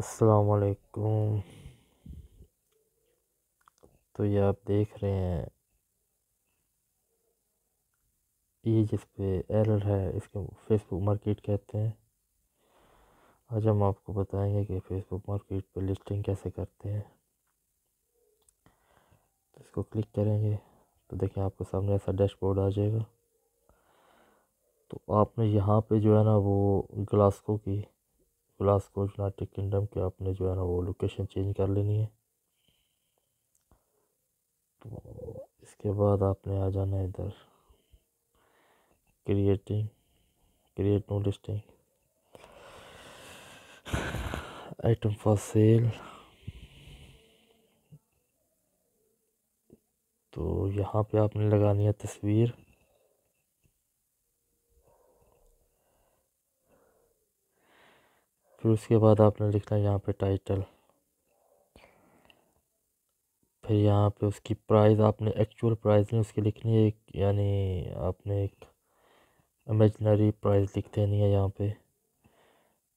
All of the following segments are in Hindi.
असलकुम तो ये आप देख रहे हैं ये जिस पे एरर है इसको फेसबुक मार्केट कहते हैं आज हम आपको बताएंगे कि फेसबुक मार्केट पे लिस्टिंग कैसे करते हैं तो इसको क्लिक करेंगे तो देखें आपको सामने ऐसा डैशबोर्ड आ जाएगा तो आपने यहाँ पे जो है ना वो ग्लास्को की ग्लास यूनाइटेड किंगडम के आपने जो है ना वो लोकेशन चेंज कर लेनी है तो इसके बाद आपने आ जाना है इधर creating create new listing item for sale तो यहाँ पे आपने लगानी है तस्वीर फिर उसके बाद आपने लिखना है यहाँ पे टाइटल फिर यहाँ पे उसकी प्राइस आपने एक्चुअल प्राइस नहीं उसकी लिखनी है एक यानी आपने एक इमेजनरी प्राइस लिख देनी है यहाँ पे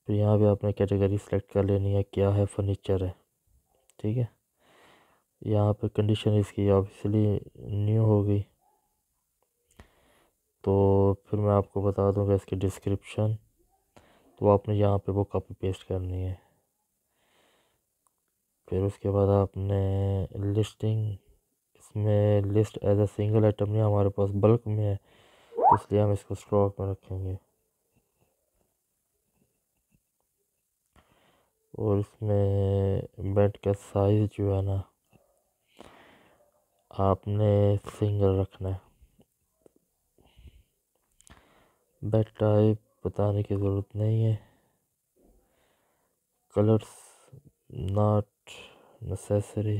फिर यहाँ पे आपने कैटेगरी सेलेक्ट कर लेनी है क्या है फर्नीचर है ठीक है यहाँ पे कंडीशन इसकी ऑब्वियसली न्यू हो गई तो फिर मैं आपको बता दूंगा इसकी डिस्क्रिप्शन तो आपने यहाँ पे वो कॉपी पेस्ट करनी है फिर उसके बाद आपने लिस्टिंग इसमें list as a single item नहीं हमारे पास बल्क में है तो इसलिए हम इसको स्टॉक में रखेंगे और इसमें बेड का साइज़ जो है ना आपने सिंगल रखना है बेड टाइप बताने की ज़रूरत नहीं है कलर्स नॉट नेसेसरी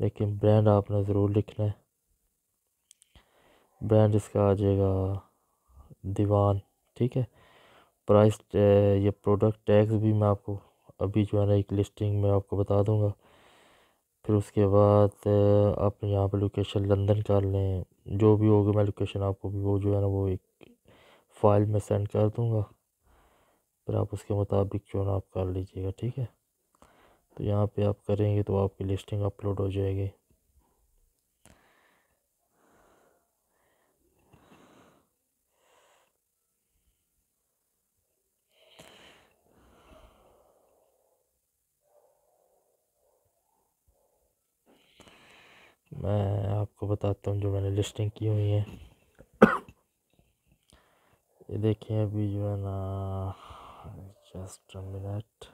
लेकिन ब्रांड आपने ज़रूर लिखना है ब्रांड इसका आ जाएगा दीवान ठीक है प्राइस ये प्रोडक्ट टैक्स भी मैं आपको अभी जो है ना एक लिस्टिंग में आपको बता दूंगा फिर उसके बाद आप यहाँ पे लोकेशन लंदन कर लें जो भी होगा मैं लोकेशन आपको भी वो जो है ना वो एक फ़ाइल में सेंड कर दूंगा फिर आप उसके मुताबिक जो ना आप कर लीजिएगा ठीक है तो यहाँ पे आप करेंगे तो आपकी लिस्टिंग अपलोड हो जाएगी मैं आपको बताता हूँ जो मैंने लिस्टिंग की हुई है ये देखिए अभी जो है ना जस्ट मिनट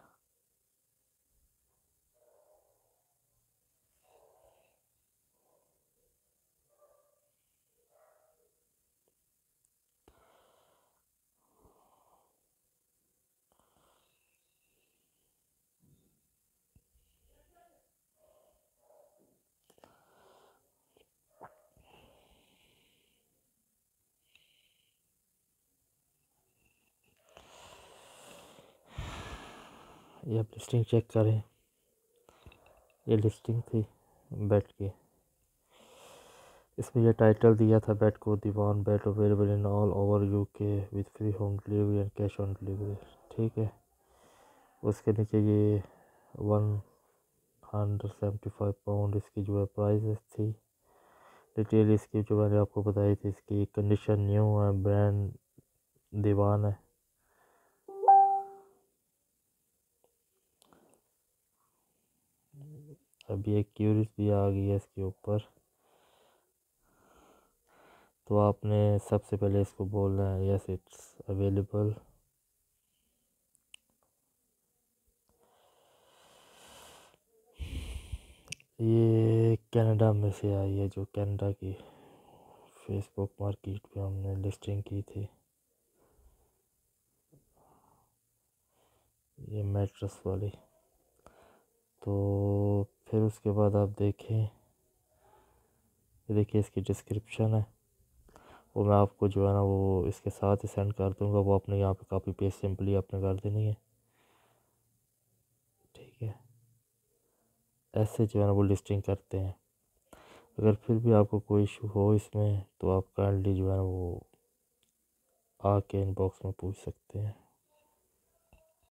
ये आप लिस्टिंग चेक करें ये लिस्टिंग थी बेड की इसमें यह टाइटल दिया था बेड को divan bed available in all over U K with free home delivery and cash on delivery ठीक है उसके नीचे ये one hundred seventy five pound इसकी जो है प्राइस थी डिटेल इसकी जो मैंने आपको बताई थी इसकी कंडीशन न्यू है ब्रांड दीवान है अभी एक क्यूरिस भी आ गई है इसके ऊपर तो आपने सबसे पहले इसको बोलना है यस इट्स अवेलेबल ये कनाडा में से आई है जो कनाडा की फेसबुक मार्केट पे हमने लिस्टिंग की थी ये मेट्रस वाली तो फिर उसके बाद आप देखें देखिए इसकी डिस्क्रिप्शन है वो मैं आपको जो है ना वो इसके साथ ही सेंड कर दूंगा वो आपने यहाँ पे कापी पेस्ट सिंपली आपने कर देनी है ठीक है ऐसे जो है ना वो लिस्टिंग करते हैं अगर फिर भी आपको कोई इशू हो इसमें तो आप काइंडली जो है ना वो आके इनबॉक्स में पूछ सकते हैं